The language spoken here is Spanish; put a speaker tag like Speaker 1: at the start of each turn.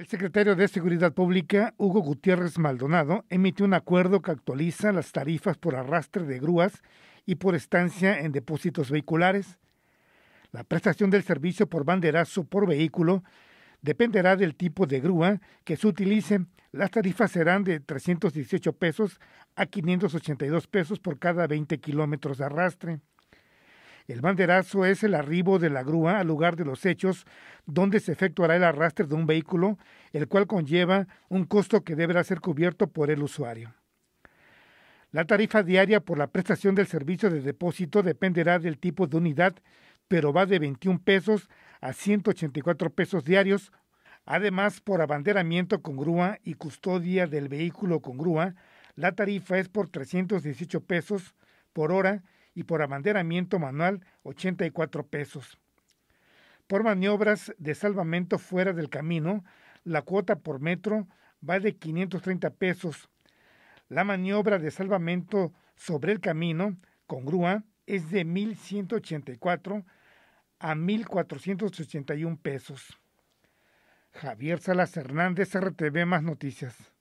Speaker 1: El secretario de Seguridad Pública, Hugo Gutiérrez Maldonado, emitió un acuerdo que actualiza las tarifas por arrastre de grúas y por estancia en depósitos vehiculares. La prestación del servicio por banderazo por vehículo dependerá del tipo de grúa que se utilice. Las tarifas serán de 318 pesos a 582 pesos por cada 20 kilómetros de arrastre. El banderazo es el arribo de la grúa al lugar de los hechos, donde se efectuará el arrastre de un vehículo, el cual conlleva un costo que deberá ser cubierto por el usuario. La tarifa diaria por la prestación del servicio de depósito dependerá del tipo de unidad, pero va de 21 pesos a 184 pesos diarios. Además, por abanderamiento con grúa y custodia del vehículo con grúa, la tarifa es por 318 pesos por hora y por abanderamiento manual 84 pesos. Por maniobras de salvamento fuera del camino, la cuota por metro va de 530 pesos. La maniobra de salvamento sobre el camino con grúa es de 1.184 a 1.481 pesos. Javier Salas Hernández, RTV Más Noticias.